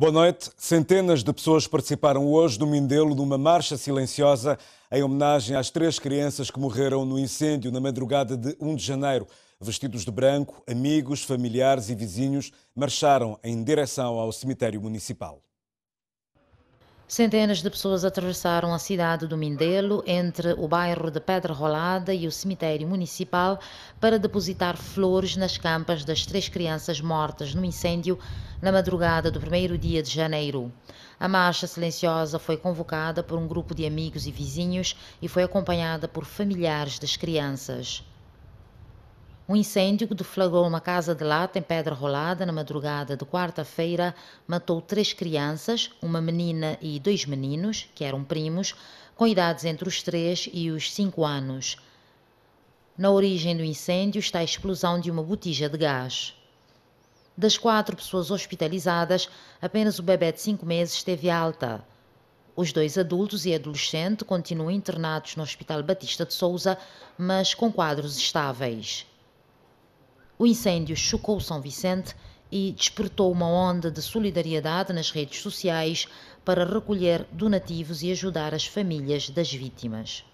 Boa noite. Centenas de pessoas participaram hoje do Mindelo numa marcha silenciosa em homenagem às três crianças que morreram no incêndio na madrugada de 1 de janeiro. Vestidos de branco, amigos, familiares e vizinhos marcharam em direção ao cemitério municipal. Centenas de pessoas atravessaram a cidade do Mindelo, entre o bairro de Pedra Rolada e o cemitério municipal, para depositar flores nas campas das três crianças mortas no incêndio na madrugada do primeiro dia de janeiro. A marcha silenciosa foi convocada por um grupo de amigos e vizinhos e foi acompanhada por familiares das crianças. Um incêndio que deflagrou uma casa de lata em Pedra Rolada na madrugada de quarta-feira matou três crianças, uma menina e dois meninos, que eram primos, com idades entre os três e os cinco anos. Na origem do incêndio está a explosão de uma botija de gás. Das quatro pessoas hospitalizadas, apenas o bebê de cinco meses esteve alta. Os dois adultos e adolescente continuam internados no Hospital Batista de Souza, mas com quadros estáveis o incêndio chocou São Vicente e despertou uma onda de solidariedade nas redes sociais para recolher donativos e ajudar as famílias das vítimas.